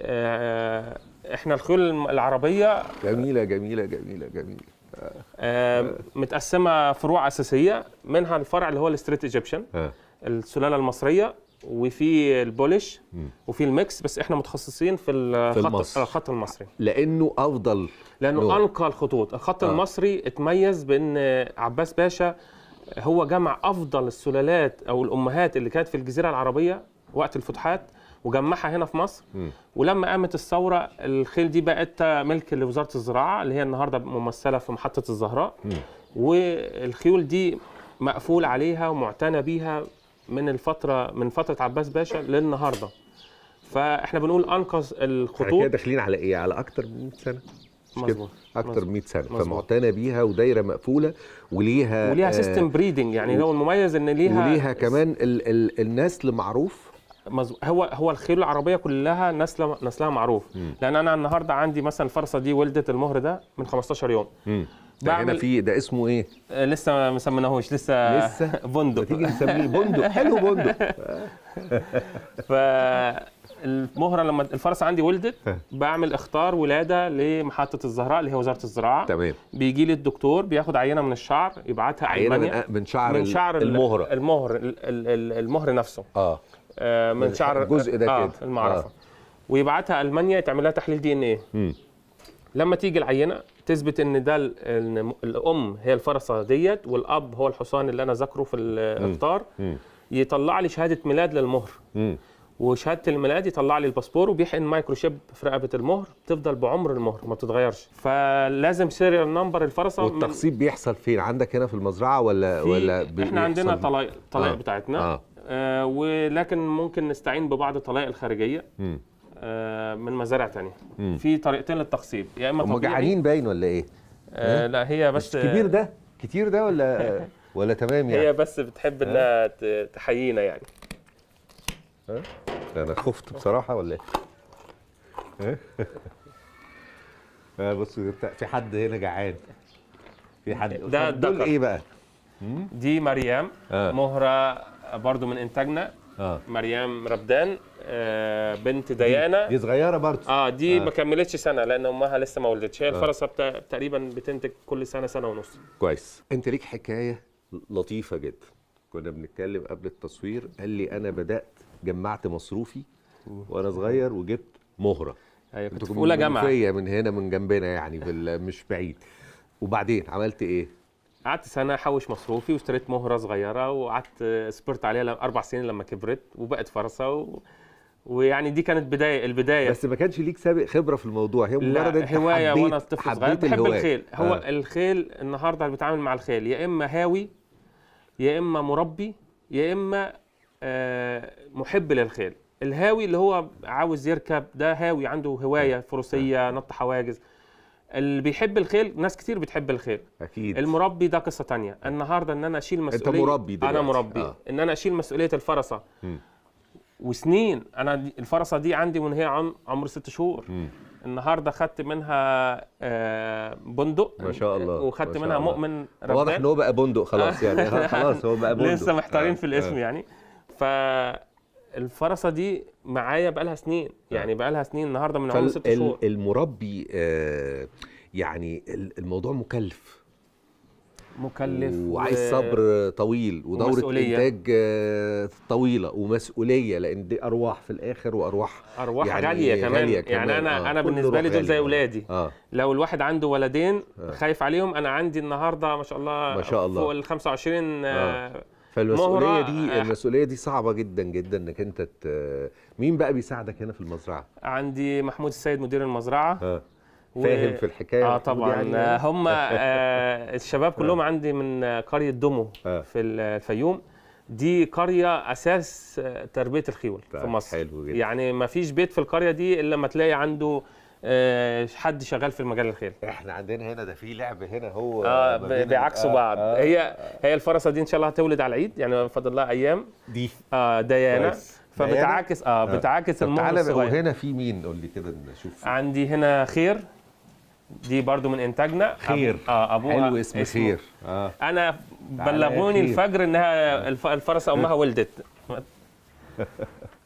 آه، احنا الخيول العربيه جميله جميله جميله جميله آه، متقسمه فروع اساسيه منها الفرع اللي هو الستريت ايجيبشن السلاله المصريه وفي البوليش وفي الميكس بس احنا متخصصين في الخط في الخط المصري لانه افضل لانه نوع. انقى الخطوط الخط آه. المصري اتميز بان عباس باشا هو جمع افضل السلالات او الامهات اللي كانت في الجزيره العربيه وقت الفتوحات وجمعها هنا في مصر م. ولما قامت الثوره الخيل دي بقت ملك لوزاره الزراعه اللي هي النهارده ممثله في محطه الزهراء م. والخيول دي مقفول عليها ومعتنى بيها من الفتره من فتره عباس باشا للنهارده فاحنا بنقول انقذ الخطوط احنا داخلين على ايه على اكتر من 100 سنه مظبوط اكتر من 100 سنه فمعتنى بيها ودايره مقفوله وليها وليها آه سيستم بريدنج يعني هو المميز ان ليها وليها كمان ال ال النسل معروف هو هو الخيول العربيه كلها نسل نسلها معروف مم. لان انا النهارده عندي مثلا الفرصه دي ولدت المهر ده من 15 يوم ده هنا في ده اسمه ايه؟ آه، لسه ما سميناهوش لسه لسه بندق تيجي نسميه بندق حلو بندق فالمهره لما الفرس عندي ولدت بعمل اختار ولاده لمحطه الزهراء اللي هي وزاره الزراعه تمام بيجي لي الدكتور بياخد عينه من الشعر يبعتها عينه من, من شعر من شعر المهره المهر المهر نفسه اه آه، من يعني شعر الجزء ده آه كده المعرفه آه. ويبعتها المانيا تعمل لها تحليل دي ان ايه لما تيجي العينه تثبت ان ده الام هي الفرسه ديت والاب هو الحصان اللي انا ذاكره في الافطار يطلع لي شهاده ميلاد للمهر وشهاده الميلاد يطلع لي الباسبور وبيحقن مايكروشيب في رقبه المهر تفضل بعمر المهر ما بتتغيرش فلازم سيريال نمبر الفرسه والتخصيب بيحصل فين عندك هنا في المزرعه ولا ولا احنا عندنا طلايق آه. بتاعتنا آه. آه، ولكن ممكن نستعين ببعض الطلائق الخارجيه آه من مزارع تانية في طريقتين للتخصيب يا اما هم جعانين باين ولا ايه؟ آه لا هي بس كبير ده كتير ده ولا ولا تمام يعني هي بس بتحب انها تحيينا يعني ها؟ انا خفت بصراحه ولا ايه؟ ها؟ آه، بص في حد هنا جعان في حد ده دول ايه بقى؟ دي مريم آه. مهره برضو من انتاجنا آه. مريم ربدان آه بنت ديانا دي, دي صغيره برضه اه دي آه. ما كملتش سنه لان امها لسه ما ولدتش هي الفرصه آه. بتا... تقريبا بتنتج كل سنه سنه ونص كويس انت ليك حكايه لطيفه جدا كنا بنتكلم قبل التصوير قال لي انا بدات جمعت مصروفي وانا صغير وجبت مهره ايوه كنت في اولى جامعه من هنا من جنبنا يعني مش بعيد وبعدين عملت ايه قعدت سنه احوش مصروفي واشتريت مهره صغيره وقعدت سبرت عليها اربع سنين لما كبرت وبقت فرصه و... ويعني دي كانت بدايه البدايه بس ما كانش ليك سابق خبره في الموضوع هي مجرد انت هوايه حبيت وانا طفل صغير بحب الهواية. الخيل هو آه. الخيل النهارده اللي بتعامل مع الخيل يا اما هاوي يا اما مربي يا اما آه محب للخيل الهاوي اللي هو عاوز يركب ده هاوي عنده هوايه أيوة، أيوة. فروسيه نط حواجز اللي بيحب الخيل ناس كتير بتحب الخيل اكيد المربي ده قصه تانية النهارده ان انا اشيل مسؤوليه انت مربي دلوقتي. انا مربي آه. ان انا اشيل مسؤوليه الفرسه م. وسنين انا الفرسه دي عندي من هي عم عمر ست شهور م. النهارده خدت منها آه، بندق ما شاء الله وخدت منها الله. مؤمن ربان واضح ان هو بقى بندق خلاص يعني خلاص هو بقى بندق لسه محتارين آه. في الاسم آه. يعني ف الفرسه دي معايا بقالها سنين آه. يعني بقالها سنين النهارده من عمر ست شهور المربي آه، يعني الموضوع مكلف مكلف وعايز صبر طويل ودوره انتاج آه، طويله ومسؤوليه لان دي ارواح في الاخر وارواح ارواح يعني غاليه, غالية كمان. غالية يعني كمان يعني انا آه. انا بالنسبه لي دول زي اولادي آه. لو الواحد عنده ولدين آه. خايف عليهم انا عندي النهارده ما شاء الله ما شاء الله فوق ال 25 آه. آه فالمسؤوليه دي آه. المسؤوليه دي صعبه جدا جدا انك انت مين بقى بيساعدك هنا في المزرعه عندي محمود السيد مدير المزرعه آه. فاهم في الحكايه اه طبعا يعني, يعني. هم آه الشباب آه. كلهم آه. عندي من قريه دمو آه. في الفيوم دي قريه اساس آه، تربيه الخيول في طيب، مصر حلو جدا. يعني ما فيش بيت في القريه دي الا لما تلاقي عنده آه، حد شغال في المجال الخير احنا عندنا هنا ده في لعب هنا هو آه بيعكسوا آه بعض آه هي آه. هي الفرصه دي ان شاء الله هتولد على العيد يعني فاضل لها ايام دي اه ديانا فبتعاكس اه بتعاكس المهر تعالى وهنا في مين قول لي كده نشوف عندي هنا خير دي برضو من انتاجنا خير اه ابوها حلو اسم اسمه خير آه. انا بلغوني الفجر انها الفرسه امها ولدت